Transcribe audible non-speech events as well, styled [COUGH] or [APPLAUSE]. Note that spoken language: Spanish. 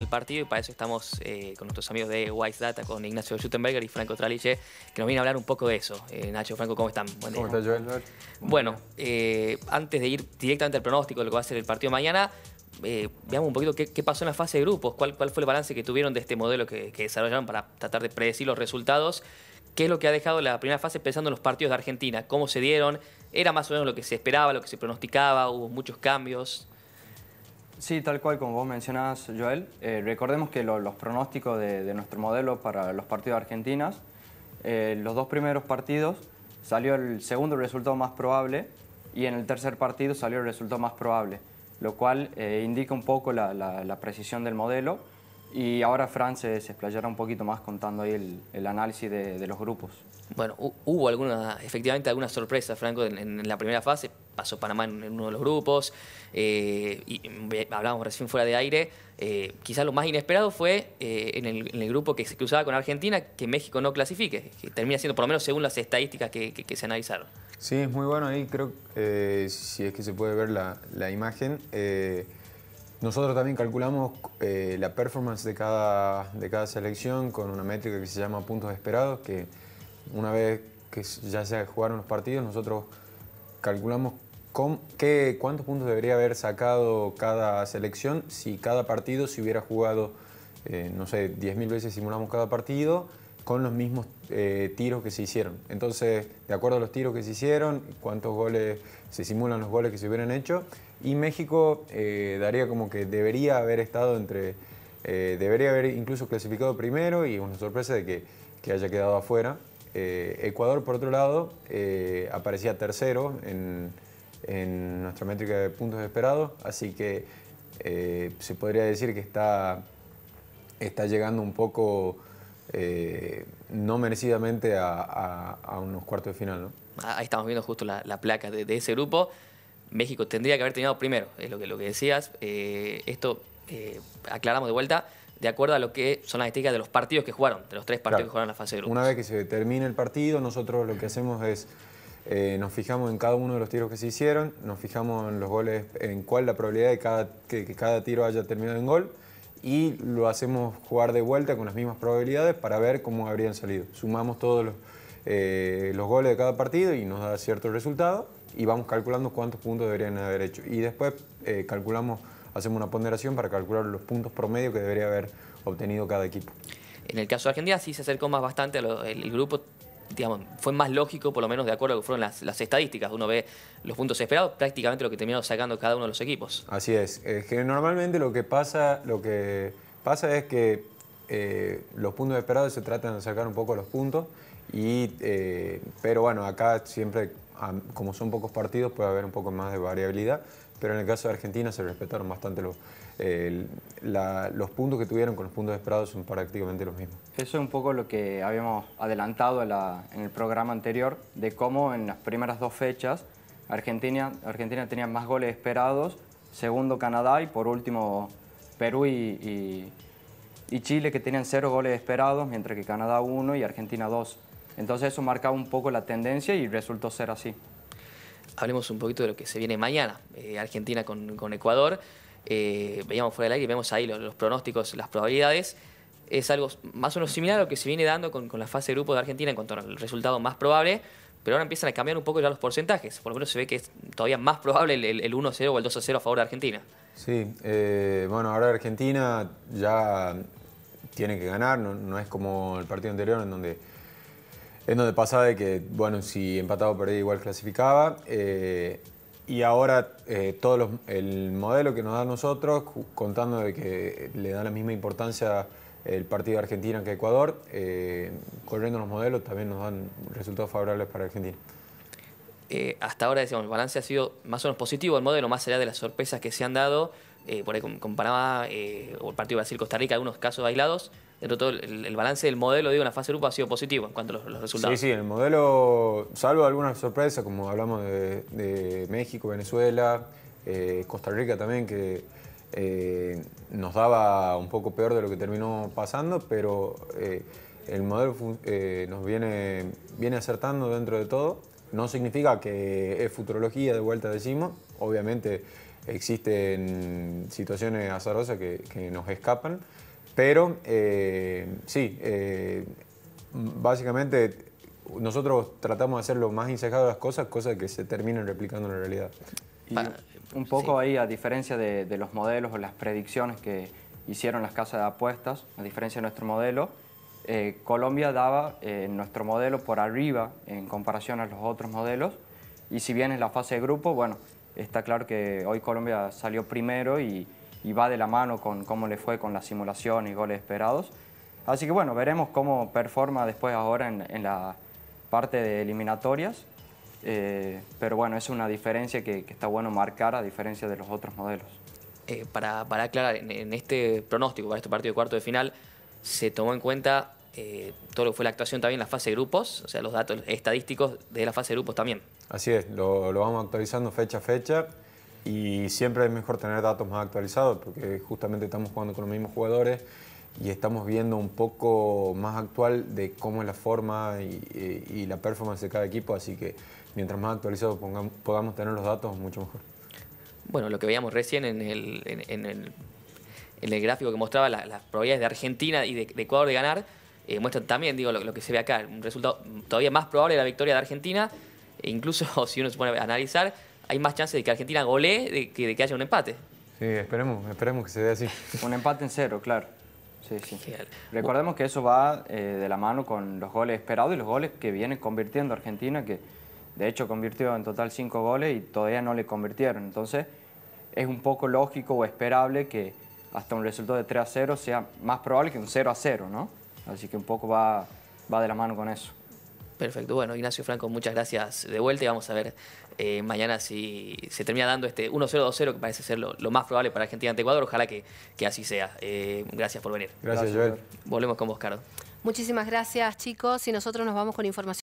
el partido y para eso estamos eh, con nuestros amigos de Wise Data, con Ignacio Schuttenberger y Franco Traliche, que nos vienen a hablar un poco de eso. Eh, Nacho, Franco, ¿cómo están? ¿Cómo Joel? Bueno, eh, antes de ir directamente al pronóstico de lo que va a ser el partido mañana, veamos un poquito qué, pasó en la fase de grupos, cuál, fue el balance que tuvieron de este modelo que desarrollaron para tratar de predecir los resultados qué es lo que ha dejado la primera fase pensando en los partidos de Argentina, cómo se dieron, era más o menos lo que se esperaba, lo que se pronosticaba, hubo muchos cambios. Sí, tal cual como vos mencionabas, Joel. Eh, recordemos que los pronósticos de, nuestro modelo para los partidos argentinos, eh, los dos primeros partidos salió el segundo resultado más probable y en el tercer partido salió el resultado más probable, lo cual eh, indica un poco la, precisión del modelo. Y ahora Fran se, explayará un poquito más contando ahí el, análisis de, los grupos. Bueno, hubo alguna, efectivamente alguna sorpresa, Franco, en la primera fase, pasó Panamá en, uno de los grupos, eh, y hablábamos recién fuera de aire, eh, quizás lo más inesperado fue eh, en, el, grupo que se cruzaba con Argentina, que México no clasifique, que termina siendo por lo menos según las estadísticas que, se analizaron. Sí, es muy bueno ahí, creo, si es que se puede ver la, imagen. Nosotros también calculamos la performance de cada, de cada selección con una métrica que se llama puntos esperados, que una vez que ya se jugaron los partidos, nosotros calculamos qué, ¿Cuántos puntos debería haber sacado cada selección si cada partido se hubiera jugado, eh, no sé, 10.000 veces simulamos cada partido? con los mismos eh, tiros que se hicieron. Entonces, de acuerdo a los tiros que se hicieron, cuántos goles se simulan los goles que se hubieran hecho, y México eh, daría como que debería haber estado entre, debería haber incluso clasificado primero y una sorpresa de que haya quedado afuera. Ecuador, por otro lado, aparecía tercero en, en nuestra métrica de puntos esperados, así que eh, se podría decir que está, está llegando un poco eh, no merecidamente a, unos cuartos de final. ¿no? Ah, ahí estamos viendo justo la, placa de, ese grupo. México tendría que haber terminado primero, es lo que, lo que decías. Eh, esto aclaramos de vuelta de acuerdo a lo que son las estadísticas de los partidos que jugaron, de los tres partidos que jugaron en la fase de grupos. Una vez que se termine el partido, nosotros lo que hacemos es eh, nos fijamos en cada uno de los tiros que se hicieron, nos fijamos en los goles, en cuál la probabilidad de cada, que, cada tiro haya terminado en gol y lo hacemos jugar de vuelta con las mismas probabilidades para ver cómo habrían salido. Sumamos todos los, eh, goles de cada partido y nos da cierto resultado y vamos calculando cuántos puntos deberían haber hecho. Y después eh, calculamos, hacemos una ponderación para calcular los puntos promedio que debería haber obtenido cada equipo. En el caso de Argentina sí se acercó más bastante, al grupo fue más lógico, por lo menos de acuerdo a lo que fueron las, estadísticas. Uno ve los puntos esperados, prácticamente lo que terminaron sacando cada uno de los equipos. Así es. Eh, normalmente lo que pasa, lo que pasa es que eh, los puntos esperados se tratan de sacar un poco los puntos. Y, eh, pero bueno, acá siempre como son pocos partidos, puede haber un poco más de variabilidad, pero en el caso de Argentina se respetaron bastante los, los puntos que tuvieron con los puntos esperados son prácticamente los mismos. Eso es un poco lo que habíamos adelantado en, el programa anterior, de cómo en las primeras dos fechas Argentina, Argentina tenía más goles esperados, segundo Canadá y por último Perú y, Chile que tenían cero goles esperados, mientras que Canadá uno y Argentina dos. Entonces eso marcaba un poco la tendencia y resultó ser así. Hablemos un poquito de lo que se viene mañana, eh, Argentina con, Ecuador. Eh, veíamos fuera del aire y vemos ahí los, pronósticos, las probabilidades. Es algo más o menos similar a lo que se viene dando con, la fase de grupo de Argentina en cuanto al resultado más probable, pero ahora empiezan a cambiar un poco ya los porcentajes. Por lo menos se ve que es todavía más probable el, 1-0 o el 2-0 a favor de Argentina. Sí, eh, bueno, ahora Argentina ya tiene que ganar, no, no, es como el partido anterior en donde es donde pasaba de que, bueno, si empataba o perdía igual clasificaba. Eh, y ahora eh, todo el modelo que nos da nosotros, contando de que le da la misma importancia el partido de Argentina que Ecuador, corriendo eh, los modelos también nos dan resultados favorables para Argentina. hasta ahora, decíamos, el balance ha sido más o menos positivo el modelo, más allá de las sorpresas que se han dado, por ahí comparaba el partido Brasil-Costa Rica, algunos casos aislados, dentro todo el, balance del modelo, digo, en la fase de grupo ha sido positivo en cuanto a los, resultados. Sí, sí, el modelo, salvo algunas sorpresas, como hablamos de, México, Venezuela, eh, Costa Rica también, que eh, nos daba un poco peor de lo que terminó pasando, pero eh, el modelo nos viene, viene acertando dentro de todo. No significa que es futurología, de vuelta decimos, obviamente existen situaciones azarosas que nos escapan, pero eh, sí, eh, básicamente nosotros tratamos de hacer lo más insejado de las cosas, cosas que se terminen replicando en la realidad. un poco ahí, a diferencia de, los modelos o las predicciones que hicieron las casas de apuestas, a diferencia de nuestro modelo, eh, Colombia daba nuestro modelo por arriba en comparación a los otros modelos. Y si bien en la fase de grupo, bueno, está claro que hoy Colombia salió primero y y va de la mano con cómo le fue con la simulación y goles esperados. Así que bueno, veremos cómo performa después ahora en, la parte de eliminatorias. Eh, pero bueno, es una diferencia que, está bueno marcar a diferencia de los otros modelos. Eh, para, para, aclarar, en, este pronóstico, para este partido de cuarto de final, se tomó en cuenta eh, todo lo que fue la actuación también en la fase de grupos, o sea, los datos estadísticos de la fase de grupos también. Así es, lo, lo vamos actualizando fecha a fecha y siempre es mejor tener datos más actualizados porque justamente estamos jugando con los mismos jugadores y estamos viendo un poco más actual de cómo es la forma y, eh, la performance de cada equipo, así que mientras más actualizados podamos tener los datos, mucho mejor. Bueno, lo que veíamos recién en el, en, el, gráfico que mostraba las probabilidades de Argentina y de, Ecuador de ganar, eh, muestran también digo, lo, que se ve acá, un resultado todavía más probable de la victoria de Argentina, e incluso [LAUGHS] si uno se pone a analizar, hay más chance de que Argentina golee de que, de que haya un empate. Sí, esperemos, esperemos que se dé así. [LAUGHS] un empate en cero, claro. Sí, sí. Recordemos que eso va eh, de la mano con los goles esperados y los goles que viene convirtiendo Argentina, que de hecho convirtió en total cinco goles y todavía no le convirtieron. Entonces es un poco lógico o esperable que hasta un resultado de 3 a 0 sea más probable que un 0 a 0, ¿no? Así que un poco va, va de la mano con eso. Perfecto. Bueno, Ignacio Franco, muchas gracias de vuelta y vamos a ver eh, mañana si se termina dando este 1-0, 2-0, que parece ser lo, más probable para Argentina ante Ecuador, ojalá que, que así sea. Eh, gracias por venir. Gracias, Joel. Volvemos con vos, Carlos Muchísimas gracias, chicos, y nosotros nos vamos con información.